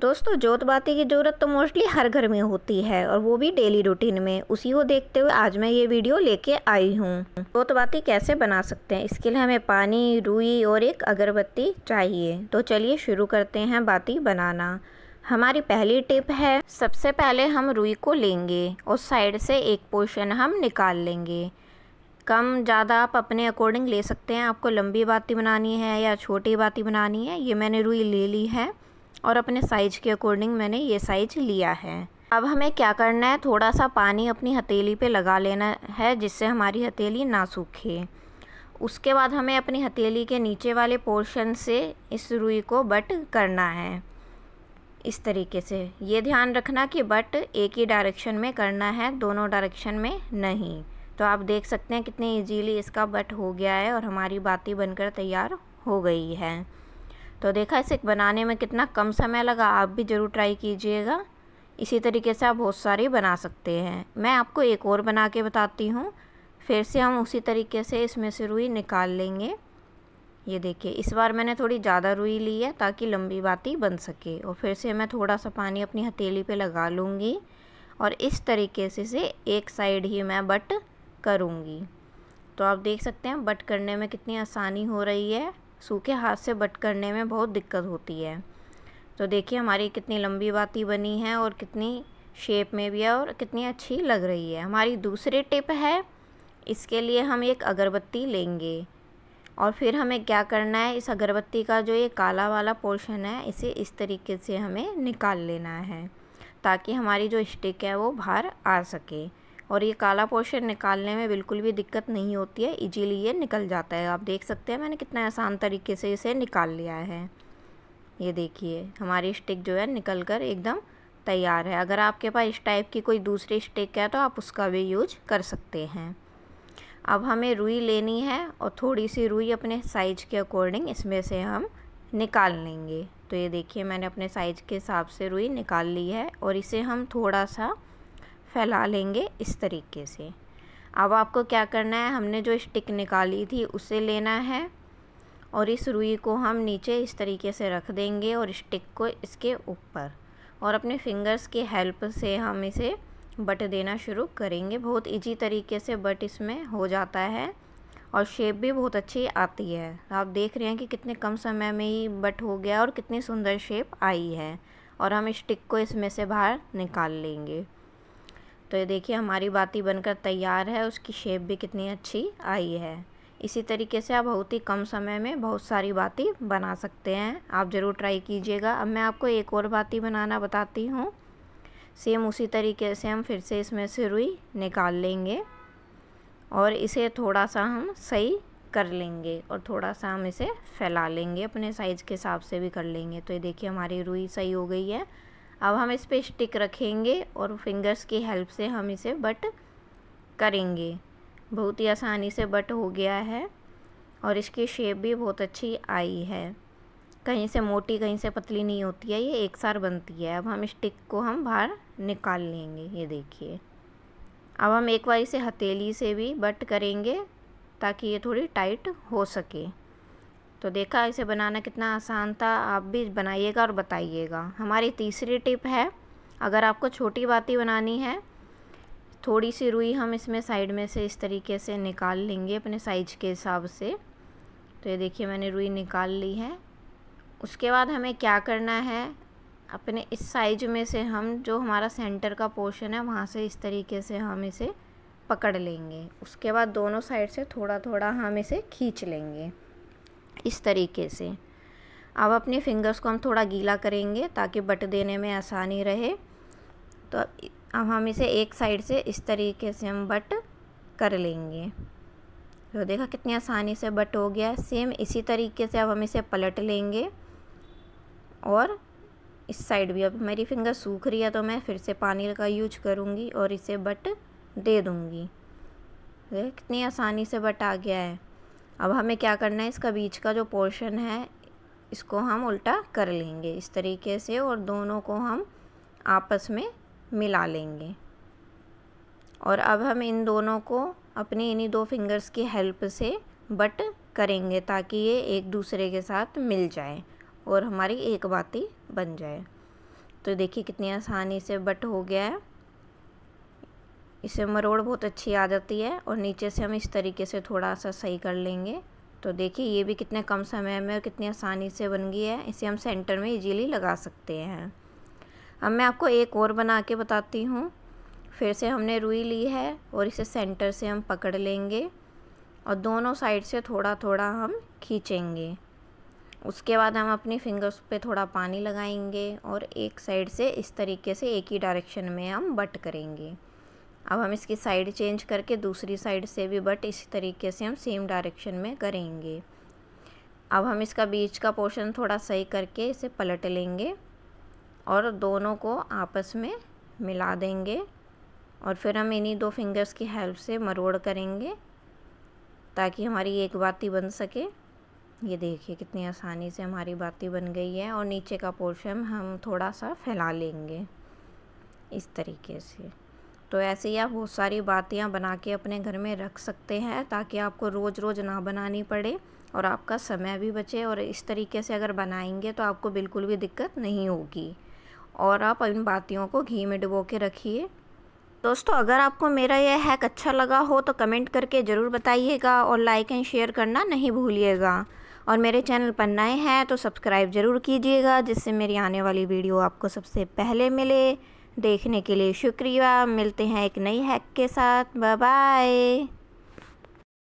दोस्तों जोत बाती की ज़रूरत तो मोस्टली हर घर में होती है और वो भी डेली रूटीन में उसी को देखते हुए आज मैं ये वीडियो लेके आई हूँ जोत बाती कैसे बना सकते हैं इसके लिए हमें पानी रुई और एक अगरबत्ती चाहिए तो चलिए शुरू करते हैं बाती बनाना हमारी पहली टिप है सबसे पहले हम रुई को लेंगे और साइड से एक पोर्शन हम निकाल लेंगे कम ज़्यादा आप अपने अकॉर्डिंग ले सकते हैं आपको लंबी बाती बनानी है या छोटी बाती बनानी है ये मैंने रुई ले ली है और अपने साइज़ के अकॉर्डिंग मैंने ये साइज लिया है अब हमें क्या करना है थोड़ा सा पानी अपनी हथेली पे लगा लेना है जिससे हमारी हथेली ना सूखे उसके बाद हमें अपनी हथेली के नीचे वाले पोर्शन से इस रुई को बट करना है इस तरीके से ये ध्यान रखना कि बट एक ही डायरेक्शन में करना है दोनों डायरेक्शन में नहीं तो आप देख सकते हैं कितने इजीली इसका बट हो गया है और हमारी बाती बनकर तैयार हो गई है तो देखा इसे बनाने में कितना कम समय लगा आप भी ज़रूर ट्राई कीजिएगा इसी तरीके से आप बहुत सारे बना सकते हैं मैं आपको एक और बना के बताती हूँ फिर से हम उसी तरीके से इसमें से रुई निकाल लेंगे ये देखिए इस बार मैंने थोड़ी ज़्यादा रुई ली है ताकि लंबी बाती बन सके और फिर से मैं थोड़ा सा पानी अपनी हथेली पे लगा लूँगी और इस तरीके से से एक साइड ही मैं बट करूँगी तो आप देख सकते हैं बट करने में कितनी आसानी हो रही है सूखे हाथ से बट करने में बहुत दिक्कत होती है तो देखिए हमारी कितनी लंबी बाती बनी है और कितनी शेप में भी है और कितनी अच्छी लग रही है हमारी दूसरी टिप है इसके लिए हम एक अगरबत्ती लेंगे और फिर हमें क्या करना है इस अगरबत्ती का जो ये काला वाला पोर्शन है इसे इस तरीके से हमें निकाल लेना है ताकि हमारी जो स्टिक है वो बाहर आ सके और ये काला पोर्शन निकालने में बिल्कुल भी दिक्कत नहीं होती है इजीली ये निकल जाता है आप देख सकते हैं मैंने कितना आसान तरीके से इसे निकाल लिया है ये देखिए हमारी स्टिक जो है निकल कर एकदम तैयार है अगर आपके पास इस टाइप की कोई दूसरी स्टिक है तो आप उसका भी यूज कर सकते हैं अब हमें रुई लेनी है और थोड़ी सी रुई अपने साइज के अकॉर्डिंग इसमें से हम निकाल लेंगे तो ये देखिए मैंने अपने साइज के हिसाब से रुई निकाल ली है और इसे हम थोड़ा सा फैला लेंगे इस तरीके से अब आपको क्या करना है हमने जो स्टिक निकाली थी उसे लेना है और इस रुई को हम नीचे इस तरीके से रख देंगे और स्टिक को इसके ऊपर और अपने फिंगर्स की हेल्प से हम इसे बट देना शुरू करेंगे बहुत इजी तरीके से बट इसमें हो जाता है और शेप भी बहुत अच्छी आती है आप देख रहे हैं कि कितने कम समय में ही बट हो गया और कितनी सुंदर शेप आई है और हम स्टिक को इसमें से बाहर निकाल लेंगे तो ये देखिए हमारी बाती बनकर तैयार है उसकी शेप भी कितनी अच्छी आई है इसी तरीके से आप बहुत ही कम समय में बहुत सारी बाती बना सकते हैं आप ज़रूर ट्राई कीजिएगा अब मैं आपको एक और बाती बनाना बताती हूँ सेम उसी तरीके से हम फिर से इसमें से रुई निकाल लेंगे और इसे थोड़ा सा हम सही कर लेंगे और थोड़ा सा हम इसे फैला लेंगे अपने साइज़ के हिसाब से भी कर लेंगे तो ये देखिए हमारी रुई सही हो गई है अब हम इस पर स्टिक रखेंगे और फिंगर्स की हेल्प से हम इसे बट करेंगे बहुत ही आसानी से बट हो गया है और इसकी शेप भी बहुत अच्छी आई है कहीं से मोटी कहीं से पतली नहीं होती है ये एक सार बनती है अब हम स्टिक को हम बाहर निकाल लेंगे ये देखिए अब हम एक बार इसे हथेली से भी बट करेंगे ताकि ये थोड़ी टाइट हो सके तो देखा इसे बनाना कितना आसान था आप भी बनाइएगा और बताइएगा हमारी तीसरी टिप है अगर आपको छोटी बाती बनानी है थोड़ी सी रुई हम इसमें साइड में से इस तरीके से निकाल लेंगे अपने साइज के हिसाब से तो ये देखिए मैंने रुई निकाल ली है उसके बाद हमें क्या करना है अपने इस साइज में से हम जो हमारा सेंटर का पोर्शन है वहाँ से इस तरीके से हम इसे पकड़ लेंगे उसके बाद दोनों साइड से थोड़ा थोड़ा हम इसे खींच लेंगे इस तरीके से अब अपने फिंगर्स को हम थोड़ा गीला करेंगे ताकि बट देने में आसानी रहे तो अब हम इसे एक साइड से इस तरीके से हम बट कर लेंगे तो देखा कितनी आसानी से बट हो गया सेम इसी तरीके से अब हम इसे पलट लेंगे और इस साइड भी अब मेरी फिंगर सूख रही है तो मैं फिर से पानी का यूज करूँगी और इसे बट दे दूँगी कितनी आसानी से बट आ गया है अब हमें क्या करना है इसका बीच का जो पोर्शन है इसको हम उल्टा कर लेंगे इस तरीके से और दोनों को हम आपस में मिला लेंगे और अब हम इन दोनों को अपनी इन्हीं दो फिंगर्स की हेल्प से बट करेंगे ताकि ये एक दूसरे के साथ मिल जाए और हमारी एक बाती बन जाए तो देखिए कितनी आसानी से बट हो गया है इसे मरोड़ बहुत अच्छी आ जाती है और नीचे से हम इस तरीके से थोड़ा सा सही कर लेंगे तो देखिए ये भी कितने कम समय में और कितनी आसानी से बन गई है इसे हम सेंटर में इजीली लगा सकते हैं अब मैं आपको एक और बना के बताती हूँ फिर से हमने रुई ली है और इसे सेंटर से हम पकड़ लेंगे और दोनों साइड से थोड़ा थोड़ा हम खींचेंगे उसके बाद हम अपनी फिंगर्स पे थोड़ा पानी लगाएंगे और एक साइड से इस तरीके से एक ही डायरेक्शन में हम बट करेंगे अब हम इसकी साइड चेंज करके दूसरी साइड से भी बट इसी तरीके से हम सेम डायरेक्शन में करेंगे अब हम इसका बीच का पोर्शन थोड़ा सही करके इसे पलट लेंगे और दोनों को आपस में मिला देंगे और फिर हम इन्हीं दो फिंगर्स की हेल्प से मरोड़ करेंगे ताकि हमारी एक बाती बन सके ये देखिए कितनी आसानी से हमारी बाती बन गई है और नीचे का पोर्शन हम थोड़ा सा फैला लेंगे इस तरीके से तो ऐसे ही आप बहुत सारी बातियाँ बना के अपने घर में रख सकते हैं ताकि आपको रोज़ रोज़ ना बनानी पड़े और आपका समय भी बचे और इस तरीके से अगर बनाएंगे तो आपको बिल्कुल भी दिक्कत नहीं होगी और आप इन बातियों को घी में डुबो के रखिए दोस्तों अगर आपको मेरा यह हैक अच्छा लगा हो तो कमेंट करके ज़रूर बताइएगा और लाइक एंड शेयर करना नहीं भूलिएगा और मेरे चैनल पर नए हैं तो सब्सक्राइब ज़रूर कीजिएगा जिससे मेरी आने वाली वीडियो आपको सबसे पहले मिले देखने के लिए शुक्रिया मिलते हैं एक नई हैक के साथ बाय